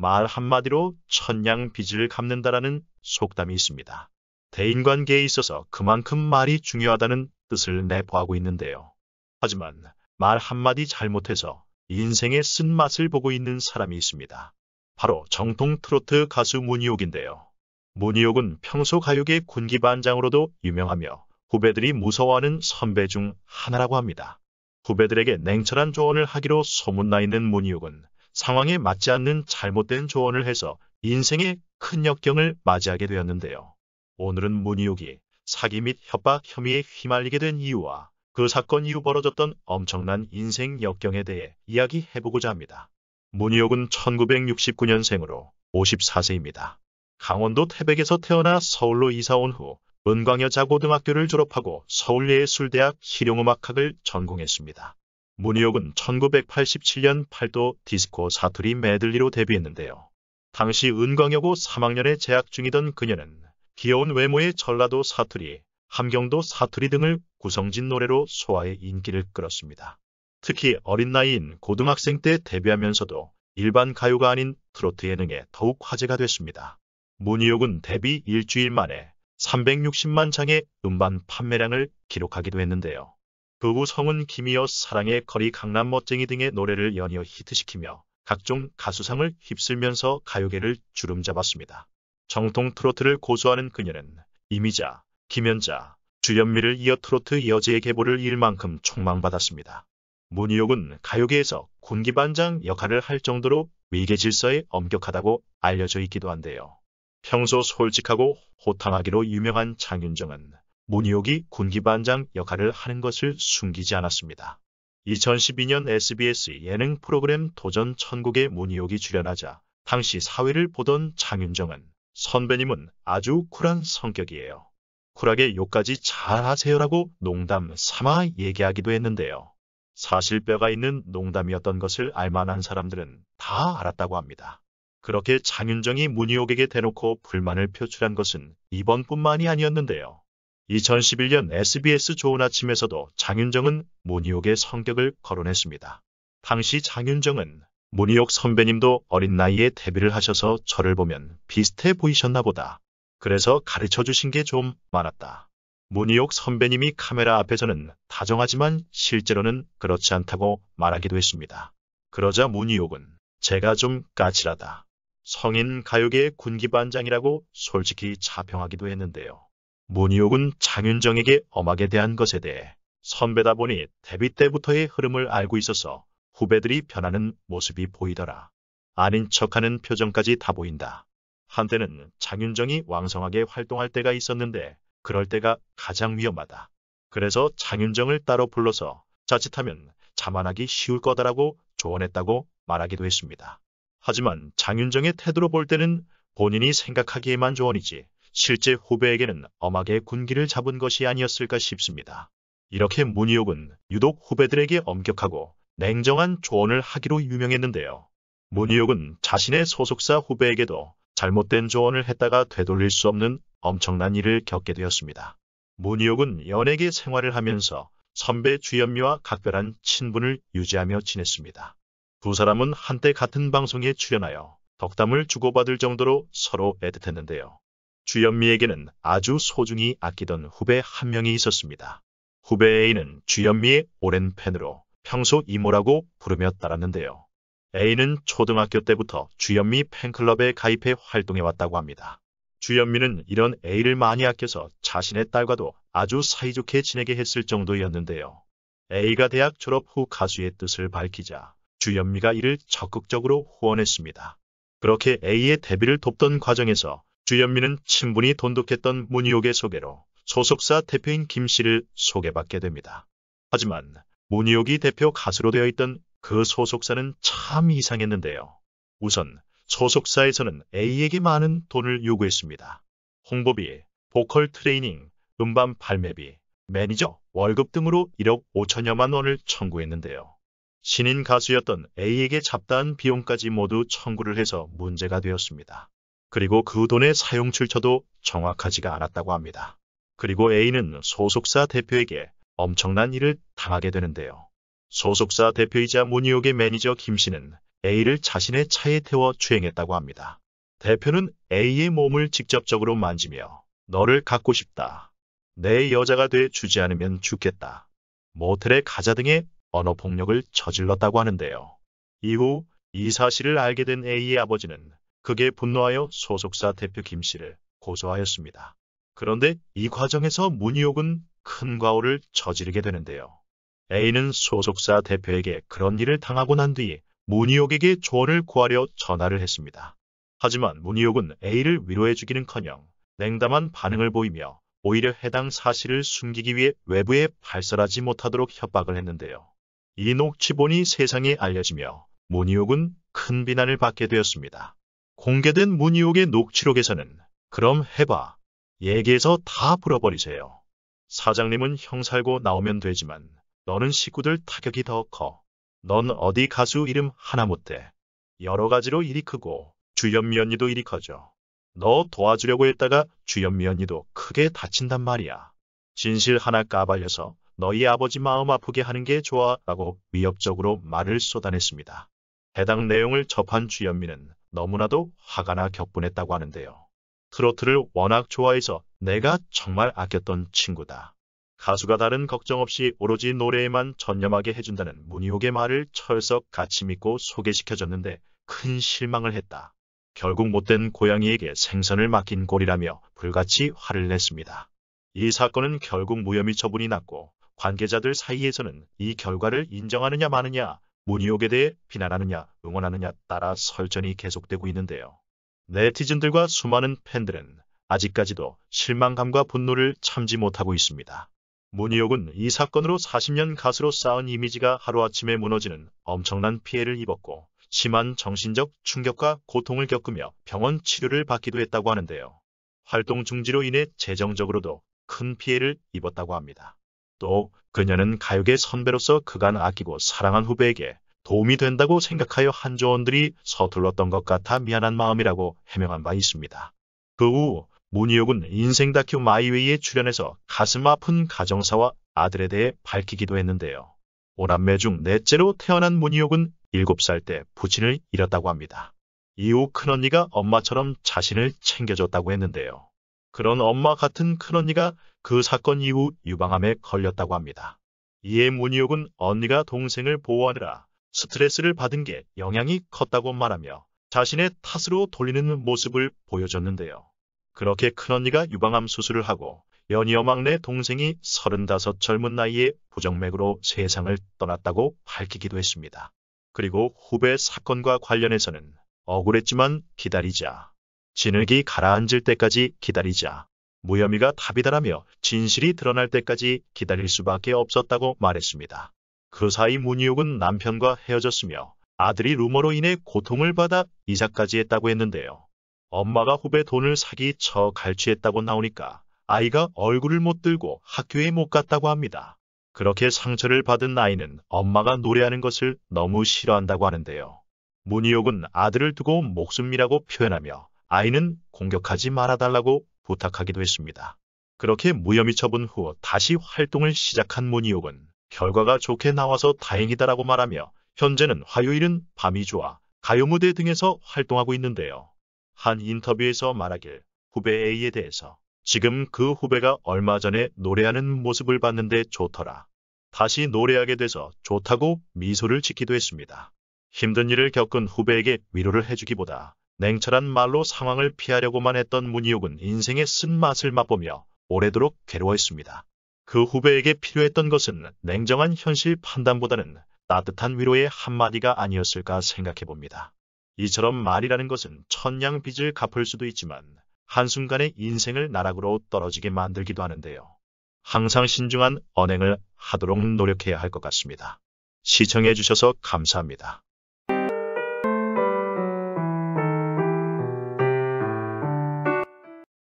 말 한마디로 천냥 빚을 갚는다라는 속담이 있습니다. 대인관계에 있어서 그만큼 말이 중요하다는 뜻을 내포하고 있는데요. 하지만 말 한마디 잘못해서 인생의 쓴맛을 보고 있는 사람이 있습니다. 바로 정통 트로트 가수 문희옥인데요. 문희옥은 평소 가요계 군기반장으로도 유명하며 후배들이 무서워하는 선배 중 하나라고 합니다. 후배들에게 냉철한 조언을 하기로 소문나 있는 문희옥은 상황에 맞지 않는 잘못된 조언을 해서 인생의 큰 역경을 맞이하게 되었는데요. 오늘은 문희옥이 사기 및 협박 혐의에 휘말리게 된 이유와 그 사건 이후 벌어졌던 엄청난 인생 역경에 대해 이야기해보고자 합니다. 문희옥은 1969년생으로 54세입니다. 강원도 태백에서 태어나 서울로 이사온 후 은광여자고등학교를 졸업하고 서울예술대학 실용음악학을 전공했습니다. 문희옥은 1987년 팔도 디스코 사투리 메들리로 데뷔했는데요. 당시 은광여고 3학년에 재학 중이던 그녀는 귀여운 외모의 전라도 사투리, 함경도 사투리 등을 구성진 노래로 소화의 인기를 끌었습니다. 특히 어린 나이인 고등학생 때 데뷔하면서도 일반 가요가 아닌 트로트 예능에 더욱 화제가 됐습니다. 문희옥은 데뷔 일주일 만에 360만 장의 음반 판매량을 기록하기도 했는데요. 그후 성은 김이여 사랑의 거리 강남 멋쟁이 등의 노래를 연이어 히트시키며 각종 가수상을 휩쓸면서 가요계를 주름잡았습니다. 정통 트로트를 고수하는 그녀는 이미자, 김연자, 주현미를 이어 트로트 여제의 계보를 이을 만큼 촉망받았습니다. 문희옥은 가요계에서 군기반장 역할을 할 정도로 위계 질서에 엄격하다고 알려져 있기도 한데요. 평소 솔직하고 호탕하기로 유명한 장윤정은 문희옥이 군기반장 역할을 하는 것을 숨기지 않았습니다. 2012년 SBS 예능 프로그램 도전 천국에 문희옥이 출연하자 당시 사회를 보던 장윤정은 선배님은 아주 쿨한 성격이에요. 쿨하게 욕까지 잘 하세요라고 농담 삼아 얘기하기도 했는데요. 사실 뼈가 있는 농담이었던 것을 알만한 사람들은 다 알았다고 합니다. 그렇게 장윤정이 문희옥에게 대놓고 불만을 표출한 것은 이번뿐만이 아니었는데요. 2011년 SBS 좋은 아침에서도 장윤정은 문희옥의 성격을 거론했습니다. 당시 장윤정은 문희옥 선배님도 어린 나이에 데뷔를 하셔서 저를 보면 비슷해 보이셨나 보다. 그래서 가르쳐 주신 게 좀 많았다. 문희옥 선배님이 카메라 앞에서는 다정하지만 실제로는 그렇지 않다고 말하기도 했습니다. 그러자 문희옥은 제가 좀 까칠하다. 성인 가요계의 군기반장이라고 솔직히 자평하기도 했는데요. 문희옥은 장윤정에게 엄하게 대한 것에 대해 선배다 보니 데뷔 때부터의 흐름을 알고 있어서 후배들이 변하는 모습이 보이더라. 아닌 척하는 표정까지 다 보인다. 한때는 장윤정이 왕성하게 활동할 때가 있었는데 그럴 때가 가장 위험하다. 그래서 장윤정을 따로 불러서 자칫하면 자만하기 쉬울 거다라고 조언했다고 말하기도 했습니다. 하지만 장윤정의 태도로 볼 때는 본인이 생각하기에만 조언이지 실제 후배에게는 엄하게 군기를 잡은 것이 아니었을까 싶습니다. 이렇게 문희옥은 유독 후배들에게 엄격하고 냉정한 조언을 하기로 유명했는데요. 문희옥은 자신의 소속사 후배에게도 잘못된 조언을 했다가 되돌릴 수 없는 엄청난 일을 겪게 되었습니다. 문희옥은 연예계 생활을 하면서 선배 주현미와 각별한 친분을 유지하며 지냈습니다. 두 사람은 한때 같은 방송에 출연하여 덕담을 주고받을 정도로 서로 애틋했는데요. 주현미에게는 아주 소중히 아끼던 후배 한 명이 있었습니다. 후배 A는 주현미의 오랜 팬으로 평소 이모라고 부르며 따랐는데요. A는 초등학교 때부터 주현미 팬클럽에 가입해 활동해왔다고 합니다. 주현미는 이런 A를 많이 아껴서 자신의 딸과도 아주 사이좋게 지내게 했을 정도였는데요. A가 대학 졸업 후 가수의 뜻을 밝히자 주현미가 이를 적극적으로 후원했습니다. 그렇게 A의 데뷔를 돕던 과정에서 주현미는 친분이 돈독했던 문희옥의 소개로 소속사 대표인 김 씨를 소개받게 됩니다. 하지만 문희옥이 대표 가수로 되어 있던 그 소속사는 참 이상했는데요. 우선 소속사에서는 A에게 많은 돈을 요구했습니다. 홍보비, 보컬 트레이닝, 음반 발매비, 매니저, 월급 등으로 1억 5천여만 원을 청구했는데요. 신인 가수였던 A에게 잡다한 비용까지 모두 청구를 해서 문제가 되었습니다. 그리고 그 돈의 사용 출처도 정확하지가 않았다고 합니다. 그리고 A는 소속사 대표에게 엄청난 일을 당하게 되는데요. 소속사 대표이자 문니옥의 매니저 김 씨는 A를 자신의 차에 태워 추행했다고 합니다. 대표는 A의 몸을 직접적으로 만지며 너를 갖고 싶다. 내 여자가 돼 주지 않으면 죽겠다. 모텔에 가자 등의 언어폭력을 저질렀다고 하는데요. 이후 이 사실을 알게 된 A의 아버지는 그게 분노하여 소속사 대표 김 씨를 고소하였습니다. 그런데 이 과정에서 문희옥은 큰 과오를 저지르게 되는데요. A는 소속사 대표에게 그런 일을 당하고 난 뒤에 문희옥에게 조언을 구하려 전화를 했습니다. 하지만 문희옥은 A를 위로해주기는커녕 냉담한 반응을 보이며 오히려 해당 사실을 숨기기 위해 외부에 발설하지 못하도록 협박을 했는데요. 이 녹취본이 세상에 알려지며 문희옥은 큰 비난을 받게 되었습니다. 공개된 문희옥의 녹취록에서는 그럼 해봐. 얘기해서 다 불어버리세요. 사장님은 형 살고 나오면 되지만 너는 식구들 타격이 더 커. 넌 어디 가수 이름 하나 못돼. 여러 가지로 일이 크고 주현미 언니도 일이 커져. 너 도와주려고 했다가 주현미 언니도 크게 다친단 말이야. 진실 하나 까발려서 너희 아버지 마음 아프게 하는 게 좋아 라고 위협적으로 말을 쏟아냈습니다. 해당 내용을 접한 주현미는 너무나도 화가 나 격분했다고 하는데요. 트로트를 워낙 좋아해서 내가 정말 아꼈던 친구다. 가수가 다른 걱정 없이 오로지 노래에만 전념하게 해준다는 문희옥의 말을 철석 같이 믿고 소개시켜줬는데 큰 실망을 했다. 결국 못된 고양이에게 생선을 맡긴 꼴이라며 불같이 화를 냈습니다. 이 사건은 결국 무혐의 처분이 났고 관계자들 사이에서는 이 결과를 인정하느냐 마느냐 문희옥에 대해 비난하느냐 응원하느냐 따라 설전이 계속되고 있는데요. 네티즌들과 수많은 팬들은 아직까지도 실망감과 분노를 참지 못하고 있습니다. 문희옥은 이 사건으로 40년 가수로 쌓은 이미지가 하루아침에 무너지는 엄청난 피해를 입었고 심한 정신적 충격과 고통을 겪으며 병원 치료를 받기도 했다고 하는데요. 활동 중지로 인해 재정적으로도 큰 피해를 입었다고 합니다. 또 그녀는 가요계 선배로서 그간 아끼고 사랑한 후배에게 도움이 된다고 생각하여 한조원들이 서툴렀던 것 같아 미안한 마음이라고 해명한 바 있습니다. 그 후 문희옥은 인생 다큐 마이웨이에 출연해서 가슴 아픈 가정사와 아들에 대해 밝히기도 했는데요. 오남매 중 넷째로 태어난 문희옥은 7살 때 부친을 잃었다고 합니다. 이후 큰언니가 엄마처럼 자신을 챙겨줬다고 했는데요. 그런 엄마 같은 큰언니가 그 사건 이후 유방암에 걸렸다고 합니다. 이에 문희옥은 언니가 동생을 보호하느라 스트레스를 받은 게 영향이 컸다고 말하며 자신의 탓으로 돌리는 모습을 보여줬는데요. 그렇게 큰언니가 유방암 수술을 하고 연이어 막내 동생이 35 젊은 나이에 부정맥으로 세상을 떠났다고 밝히기도 했습니다. 그리고 후배 사건과 관련해서는 억울했지만 기다리자 진흙이 가라앉을 때까지 기다리자. 무혐의가 답이다라며 진실이 드러날 때까지 기다릴 수밖에 없었다고 말했습니다. 그 사이 문희옥은 남편과 헤어졌으며 아들이 루머로 인해 고통을 받아 이사까지 했다고 했는데요. 엄마가 후배 돈을 사기 처 갈취했다고 나오니까 아이가 얼굴을 못 들고 학교에 못 갔다고 합니다. 그렇게 상처를 받은 아이는 엄마가 노래하는 것을 너무 싫어한다고 하는데요. 문희옥은 아들을 두고 목숨이라고 표현하며 아이는 공격하지 말아달라고 부탁하기도 했습니다. 그렇게 무혐의 처분 후 다시 활동을 시작한 문희옥은 결과가 좋게 나와서 다행이다라고 말하며 현재는 화요일은 밤이 좋아 가요 무대 등에서 활동하고 있는데요. 한 인터뷰에서 말하길 후배 A에 대해서 지금 그 후배가 얼마 전에 노래하는 모습을 봤는데 좋더라. 다시 노래하게 돼서 좋다고 미소를 짓기도 했습니다. 힘든 일을 겪은 후배에게 위로를 해주기보다 냉철한 말로 상황을 피하려고만 했던 문희욱은 인생의 쓴맛을 맛보며 오래도록 괴로워했습니다. 그 후배에게 필요했던 것은 냉정한 현실 판단보다는 따뜻한 위로의 한마디가 아니었을까 생각해봅니다. 이처럼 말이라는 것은 천냥 빚을 갚을 수도 있지만 한순간에 인생을 나락으로 떨어지게 만들기도 하는데요. 항상 신중한 언행을 하도록 노력해야 할 것 같습니다. 시청해주셔서 감사합니다.